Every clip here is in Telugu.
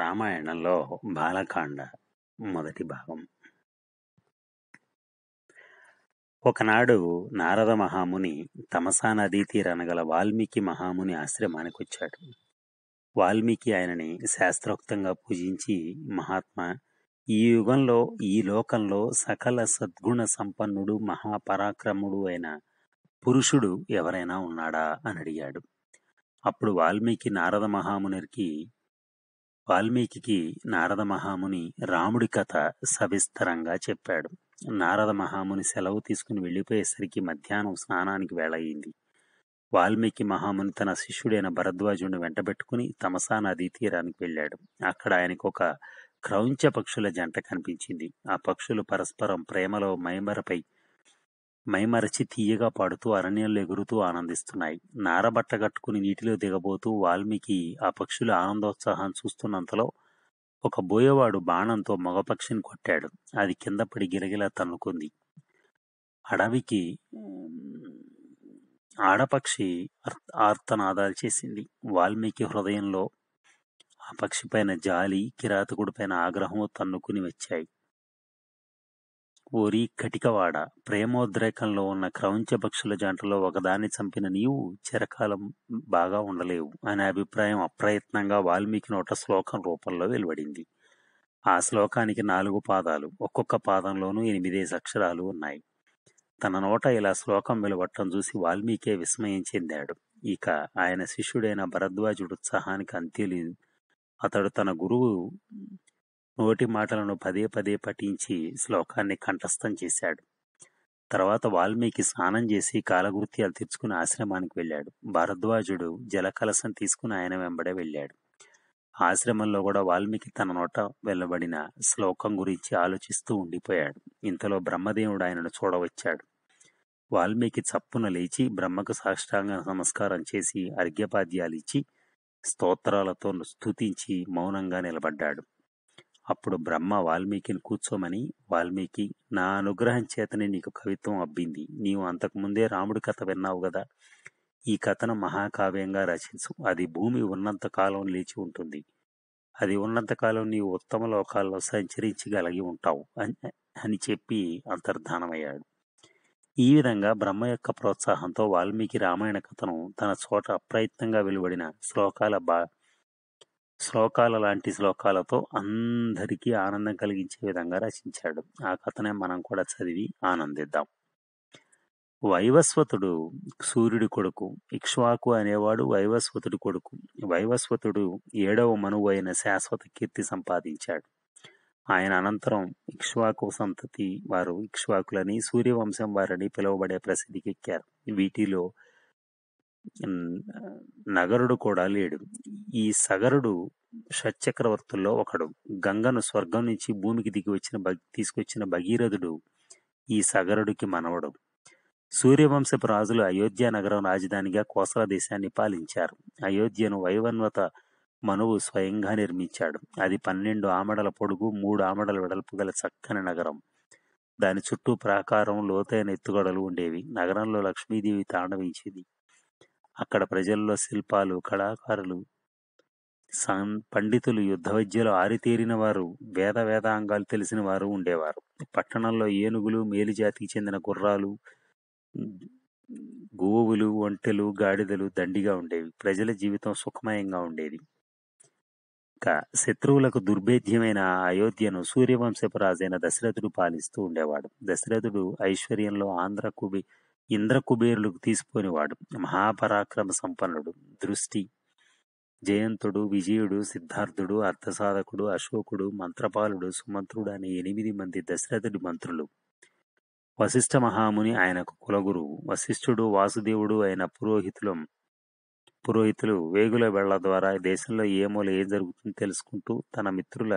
రామాయణంలో బాలకాండ మొదటి భాగం ఒకనాడు నారద మహాముని తమసా నదీ తీరనగల గల వాల్మీకి మహాముని ఆశ్రమానికి వచ్చాడు వాల్మీకి ఆయనని శాస్త్రోక్తంగా పూజించి మహాత్మ ఈ యుగంలో ఈ లోకంలో సకల సద్గుణ సంపన్నుడు మహాపరాక్రముడు అయిన పురుషుడు ఎవరైనా ఉన్నాడా అని అడిగాడు అప్పుడు వాల్మీకి నారద మహామునికి వాల్మీకి నారద మహాముని రాముడి కథ సవిస్తరంగా చెప్పాడు నారద మహాముని సెలవు తీసుకుని వెళ్ళిపోయేసరికి మధ్యాహ్నం స్నానానికి వేళ అయింది వాల్మీకి మహాముని తన శిష్యుడైన భరద్వాజుని వెంటబెట్టుకుని తమసా నదీ తీరానికి వెళ్ళాడు అక్కడ ఆయనకు ఒక క్రౌంచ పక్షుల జంట కనిపించింది ఆ పక్షులు పరస్పరం ప్రేమలో మైమరపై మైమరచి తీయగా పాడుతూ అరణ్యంలో ఎగురుతూ ఆనందిస్తున్నాయి నారబట్ట కట్టుకుని నీటిలో దిగబోతూ వాల్మీకి ఆ పక్షుల ఆనందోత్సాహాన్ని చూస్తున్నంతలో ఒక బోయవాడు బాణంతో మగపక్షిని కొట్టాడు అది కింద పడి గిలగిలా తన్నుకుంది అడవికి ఆడపక్షి ఆర్తనాదాలు చేసింది వాల్మీకి హృదయంలో ఆ పక్షి పైన జాలి కిరాతకుడి పైన ఆగ్రహం తన్నుకుని వచ్చాయి ఓరి కటికవాడ ప్రేమోద్రేకంలో ఉన్న క్రౌంచ పక్షుల జంటలో ఒకదాన్ని చంపిన నీవు చిరకాలం బాగా ఉండలేవు అనే అభిప్రాయం అప్రయత్నంగా వాల్మీకి నోట శ్లోకం రూపంలో వెలువడింది ఆ శ్లోకానికి నాలుగు పాదాలు ఒక్కొక్క పాదంలోనూ ఎనిమిదేసి అక్షరాలు ఉన్నాయి తన నోట ఇలా శ్లోకం వెలువట్టం చూసి వాల్మీకే విస్మయం చెందాడు ఇక ఆయన శిష్యుడైన భరద్వాజుడు ఉత్సాహానికి అంతే లేదు అతడు తన గురువు నోటి మాటలను పదే పదే పఠించి శ్లోకాన్ని కంఠస్థం చేశాడు తర్వాత వాల్మీకి స్నానం చేసి కాలకృత్యాలు తెచ్చుకుని ఆశ్రమానికి వెళ్ళాడు భారద్వాజుడు జలకలసం తీసుకుని ఆయన వెంబడే వెళ్ళాడు ఆశ్రమంలో కూడా వాల్మీకి తన నోట వెళ్ళబడిన శ్లోకం గురించి ఆలోచిస్తూ ఉండిపోయాడు ఇంతలో బ్రహ్మదేవుడు ఆయనను చూడవచ్చాడు వాల్మీకి చప్పున లేచి బ్రహ్మకు సాష్టాంగ నమస్కారం చేసి ఇచ్చి స్తోత్రాలతో స్తుతించి మౌనంగా నిలబడ్డాడు అప్పుడు బ్రహ్మ వాల్మీకిని కూర్చోమని వాల్మీకి నా అనుగ్రహం చేతనే నీకు కవిత్వం అబ్బింది నీవు అంతకుముందే రాముడి కథ విన్నావు కదా ఈ కథను మహాకావ్యంగా రచించు అది భూమి ఉన్నంత కాలం లేచి ఉంటుంది అది ఉన్నంతకాలం నీవు ఉత్తమ లోకాల్లో సంచరించి కలిగి ఉంటావు అని చెప్పి అంతర్ధానమయ్యాడు ఈ విధంగా బ్రహ్మ యొక్క ప్రోత్సాహంతో వాల్మీకి రామాయణ కథను తన చోట అప్రయత్నంగా వెలువడిన శ్లోకాల బా శ్లోకాల లాంటి శ్లోకాలతో అందరికీ ఆనందం కలిగించే విధంగా రచించాడు ఆ కథనే మనం కూడా చదివి ఆనందిద్దాం వైవస్వతుడు సూర్యుడి కొడుకు ఇక్ష్వాకు అనేవాడు వైవస్వతుడి కొడుకు వైవస్వతుడు ఏడవ మనువు అయిన శాశ్వత కీర్తి సంపాదించాడు ఆయన అనంతరం ఇక్ష్వాకు సంతతి వారు ఇక్ష్వాకులని సూర్యవంశం వారని పిలువబడే ప్రసిద్ధికెక్కారు వీటిలో నగరుడు కూడా లేడు ఈ సగరుడు షట్చక్రవర్తుల్లో ఒకడు గంగను స్వర్గం నుంచి భూమికి దిగి వచ్చిన తీసుకొచ్చిన భగీరథుడు ఈ సగరుడికి మనవడు సూర్యవంశపు రాజులు అయోధ్య నగరం రాజధానిగా కోసల దేశాన్ని పాలించారు అయోధ్యను వైవన్వత మనువు స్వయంగా నిర్మించాడు అది పన్నెండు ఆమడల పొడుగు మూడు ఆమడల వెడల్పు గల చక్కని నగరం దాని చుట్టూ ప్రాకారం లోతైన ఎత్తుగడలు ఉండేవి నగరంలో లక్ష్మీదేవి తాండవించేది అక్కడ ప్రజల్లో శిల్పాలు కళాకారులు సం పండితులు యుద్ధ వైద్యులు ఆరితేరిన వారు వేద వేదాంగాలు తెలిసిన వారు ఉండేవారు పట్టణంలో ఏనుగులు జాతికి చెందిన గుర్రాలు గోవులు ఒంటెలు గాడిదలు దండిగా ఉండేవి ప్రజల జీవితం సుఖమయంగా ఉండేది శత్రువులకు దుర్భేద్యమైన అయోధ్యను సూర్యవంశపు రాజైన దశరథుడు పాలిస్తూ ఉండేవాడు దశరథుడు ఐశ్వర్యంలో ఆంధ్ర ఇంద్రకుబేరులకు తీసిపోనివాడు మహాపరాక్రమ సంపన్నుడు దృష్టి జయంతుడు విజయుడు సిద్ధార్థుడు అర్థసాధకుడు అశోకుడు మంత్రపాలుడు సుమంత్రుడు అనే ఎనిమిది మంది దశరథుడి మంత్రులు వశిష్ఠ మహాముని ఆయనకు కులగురు వశిష్ఠుడు వాసుదేవుడు అయిన పురోహితులం పురోహితులు వేగుల వెళ్ల ద్వారా దేశంలో ఏ ఏం జరుగుతుందో తెలుసుకుంటూ తన మిత్రుల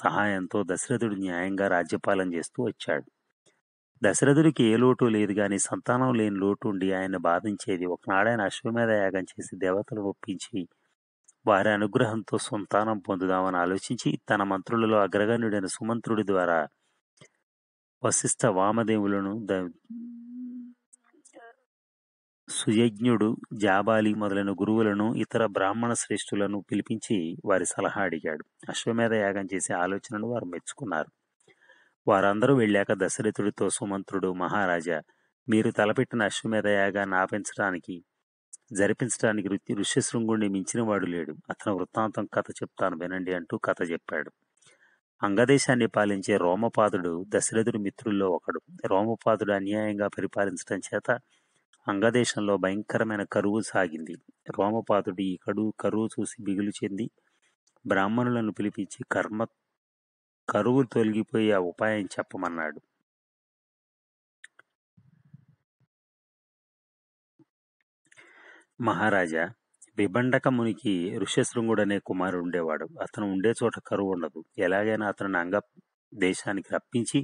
సహాయంతో దశరథుడు న్యాయంగా రాజ్యపాలన చేస్తూ వచ్చాడు దశరథుడికి ఏ లోటు లేదు గాని సంతానం లేని లోటు ఉండి ఆయన బాధించేది ఒకనాడాయన అశ్వమేధ యాగం చేసి దేవతలను ఒప్పించి వారి అనుగ్రహంతో సంతానం పొందుదామని ఆలోచించి తన మంత్రులలో అగ్రగణ్యుడైన సుమంత్రుడి ద్వారా వశిష్ఠ వామదేవులను సుయజ్ఞుడు జాబాలి మొదలైన గురువులను ఇతర బ్రాహ్మణ శ్రేష్ఠులను పిలిపించి వారి సలహా అడిగాడు అశ్వమేధ యాగం చేసే ఆలోచనను వారు మెచ్చుకున్నారు వారందరూ వెళ్ళాక దశరథుడితో సుమంత్రుడు మహారాజా మీరు తలపెట్టిన అశ్వమేధ యాగాన్ని ఆపించడానికి జరిపించడానికి ఋతి ఋష్యశృంగుణ్ణి వాడు లేడు అతను వృత్తాంతం కథ చెప్తాను వినండి అంటూ కథ చెప్పాడు అంగదేశాన్ని పాలించే రోమపాదుడు దశరథుడి మిత్రుల్లో ఒకడు రోమపాదుడు అన్యాయంగా పరిపాలించడం చేత అంగదేశంలో భయంకరమైన కరువు సాగింది రోమపాదుడు ఈ కడు కరువు చూసి బిగులు చెంది బ్రాహ్మణులను పిలిపించి కర్మ కరువు తొలగిపోయే ఉపాయం చెప్పమన్నాడు మహారాజా విభండక మునికి అనే కుమారుడు ఉండేవాడు అతను ఉండే చోట కరువు ఉండదు ఎలాగైనా అతను అంగ దేశానికి రప్పించి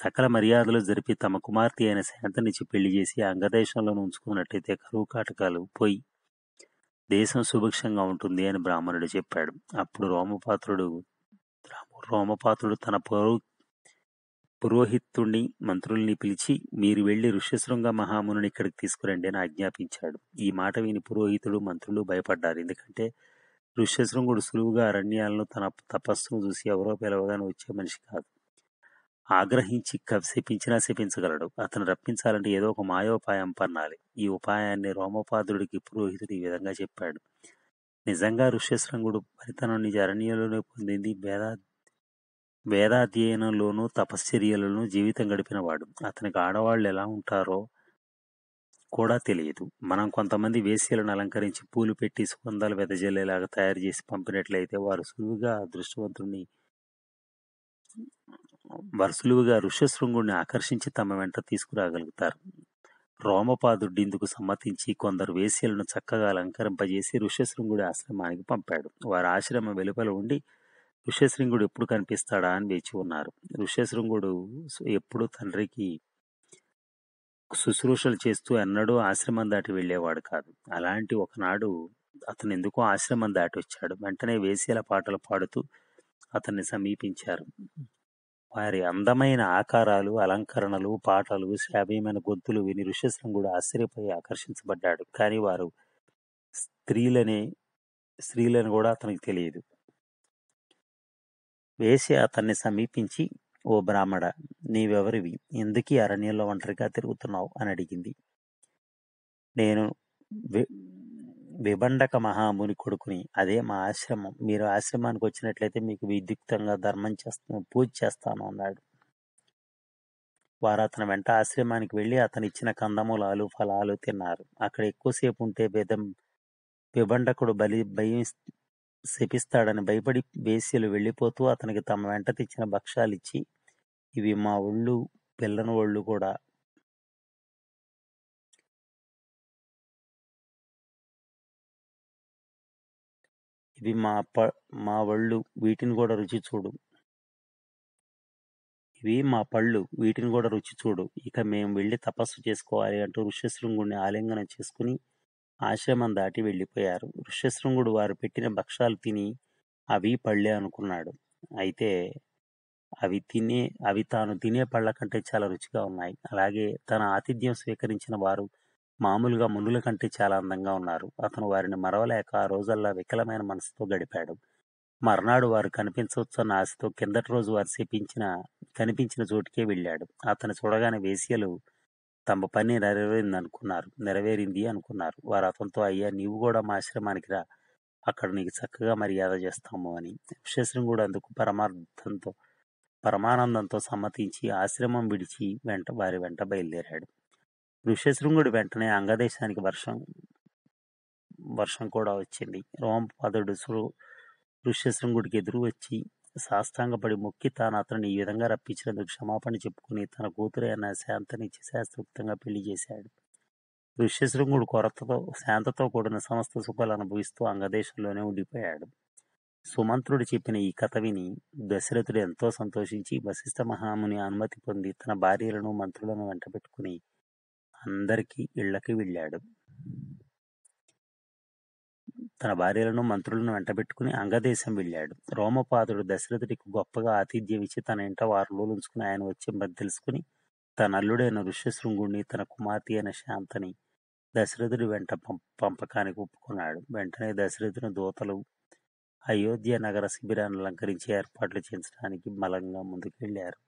సకల మర్యాదలు జరిపి తమ కుమార్తె అయిన శాంతనిచ్చి పెళ్లి చేసి అంగదేశంలో ఉంచుకున్నట్టయితే కరువు కాటకాలు పోయి దేశం సుభిక్షంగా ఉంటుంది అని బ్రాహ్మణుడు చెప్పాడు అప్పుడు రోమపాత్రుడు రోమపాతుడు తన పురోహితుణ్ణి మంత్రుల్ని పిలిచి మీరు వెళ్లి ఋష్యశృంగ మహామునుని ఇక్కడికి తీసుకురండి అని ఆజ్ఞాపించాడు ఈ మాట విని పురోహితుడు మంత్రులు భయపడ్డారు ఎందుకంటే ఋష్యశృంగుడు సులువుగా అరణ్యాలను తన తపస్సును చూసి ఎవరో పిలవగానే వచ్చే మనిషి కాదు ఆగ్రహించి శపించినా శపించగలడు అతను రప్పించాలంటే ఏదో ఒక మాయోపాయం పన్నాలి ఈ ఉపాయాన్ని రోమపాదుడికి పురోహితుడు ఈ విధంగా చెప్పాడు నిజంగా ఋష్యశృంగుడు ఫలితనుని అరణ్యంలోనే పొందింది వేద వేదాధ్యయనంలోనూ తపశ్చర్యలలోనూ జీవితం గడిపినవాడు అతనికి ఆడవాళ్ళు ఎలా ఉంటారో కూడా తెలియదు మనం కొంతమంది వేశ్యలను అలంకరించి పూలు పెట్టి సుగంధాలు వెదజల్లేలాగా తయారు చేసి పంపినట్లయితే వారు సులువుగా దృష్టివంతుడిని వారు సులువుగా ఋష్యశృంగుడిని ఆకర్షించి తమ వెంట తీసుకురాగలుగుతారు రోమపాదుడ్డిందుకు ఇందుకు సమ్మతించి కొందరు వేశ్యలను చక్కగా అలంకరింపజేసి ఋష్యశృంగుడి ఆశ్రమానికి పంపాడు వారి ఆశ్రమం వెలుపల ఉండి ఋష్యశృంగుడు ఎప్పుడు కనిపిస్తాడా అని వేచి ఉన్నారు ఋష్యశృంగుడు ఎప్పుడు తండ్రికి శుశ్రూషలు చేస్తూ ఎన్నడూ ఆశ్రమం దాటి వెళ్ళేవాడు కాదు అలాంటి ఒకనాడు అతను ఎందుకో ఆశ్రమం దాటి వచ్చాడు వెంటనే వేసేల పాటలు పాడుతూ అతన్ని సమీపించారు వారి అందమైన ఆకారాలు అలంకరణలు పాటలు శ్రావ్యమైన గొంతులు విని కూడా ఆశ్చర్యపోయి ఆకర్షించబడ్డాడు కానీ వారు స్త్రీలనే స్త్రీలను కూడా అతనికి తెలియదు వేసి అతన్ని సమీపించి ఓ బ్రాహ్మణ నీవెవరివి ఎందుకీ అరణ్యంలో ఒంటరిగా తిరుగుతున్నావు అని అడిగింది నేను విభండక మహాముని కొడుకుని అదే మా ఆశ్రమం మీరు ఆశ్రమానికి వచ్చినట్లయితే మీకు విద్యుక్తంగా ధర్మం చేస్తాను పూజ చేస్తాను అన్నాడు వారు అతని వెంట ఆశ్రమానికి వెళ్ళి అతను ఇచ్చిన కందమూలాలు ఫలాలు తిన్నారు అక్కడ ఎక్కువసేపు ఉంటే భేదం విభండకుడు బలి భయం శపిస్తాడని భయపడి వేసీలు వెళ్ళిపోతూ అతనికి తమ వెంట తెచ్చిన భక్ష్యాలు ఇచ్చి ఇవి మా ఒళ్ళు పిల్లని ఒళ్ళు కూడా ఇవి మా అప్ప మా వళ్ళు వీటిని కూడా రుచి చూడు ఇవి మా పళ్ళు వీటిని కూడా రుచి చూడు ఇక మేము వెళ్ళి తపస్సు చేసుకోవాలి అంటూ ఋష్యశృంగుడిని ఆలింగనం చేసుకుని ఆశ్రమం దాటి వెళ్ళిపోయారు ఋష్యశృంగుడు వారు పెట్టిన భక్షాలు తిని అవి పళ్ళే అనుకున్నాడు అయితే అవి తినే అవి తాను తినే పళ్ళ కంటే చాలా రుచిగా ఉన్నాయి అలాగే తన ఆతిథ్యం స్వీకరించిన వారు మామూలుగా మునుల కంటే చాలా అందంగా ఉన్నారు అతను వారిని మరవలేక ఆ రోజల్లా వికలమైన మనసుతో గడిపాడు మర్నాడు వారు కనిపించవచ్చన్న ఆశతో కిందటి రోజు వారు చేపించిన కనిపించిన చోటుకే వెళ్ళాడు అతను చూడగానే వేసియలు తమ పని నెరవేరింది అనుకున్నారు నెరవేరింది అనుకున్నారు వారు అతనితో అయ్యా నీవు కూడా మా ఆశ్రమానికి రా అక్కడ నీకు చక్కగా మర్యాద చేస్తాము అని విశేషం కూడా అందుకు పరమార్థంతో పరమానందంతో సమ్మతించి ఆశ్రమం విడిచి వెంట వారి వెంట బయలుదేరాడు ఋషశృంగుడు వెంటనే అంగదేశానికి వర్షం వర్షం కూడా వచ్చింది రోమపదుడు ఋష్యశృంగుడికి ఎదురు వచ్చి సాస్తాంగపడి మొక్కి తాను అతను ఈ విధంగా రప్పించినందుకు క్షమాపణ చెప్పుకుని తన కూతురు అయిన శాంతనిచ్చి శాస్త్రోక్తంగా పెళ్లి చేశాడు ఋష్యశృంగుడు కొరతతో శాంతతో కూడిన సమస్త సుఖాలు అనుభవిస్తూ అంగదేశంలోనే ఉండిపోయాడు సుమంత్రుడు చెప్పిన ఈ కథ విని దశరథుడు ఎంతో సంతోషించి వశిష్ఠ మహాముని అనుమతి పొంది తన భార్యలను మంత్రులను వెంటబెట్టుకుని అందరికీ ఇళ్లకి వెళ్ళాడు తన భార్యలను మంత్రులను వెంటబెట్టుకుని అంగదేశం వెళ్ళాడు రోమపాదుడు దశరథుడికి గొప్పగా ఆతిథ్యం ఇచ్చి తన ఇంట వారు ఉంచుకుని ఆయన వచ్చే తెలుసుకుని తన అల్లుడైన ఋష్యశృంగుణ్ణి తన కుమార్తె అయిన శాంతని దశరథుడి వెంట పంపకానికి ఒప్పుకున్నాడు వెంటనే దశరథుని దూతలు అయోధ్య నగర శిబిరాన్ని అలంకరించి ఏర్పాట్లు చేయించడానికి బలంగా ముందుకు వెళ్ళారు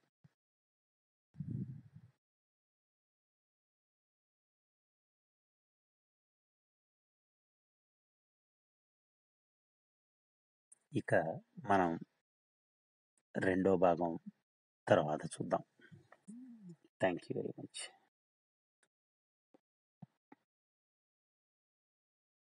ఇక మనం రెండో భాగం తర్వాత చూద్దాం థ్యాంక్ యూ వెరీ మచ్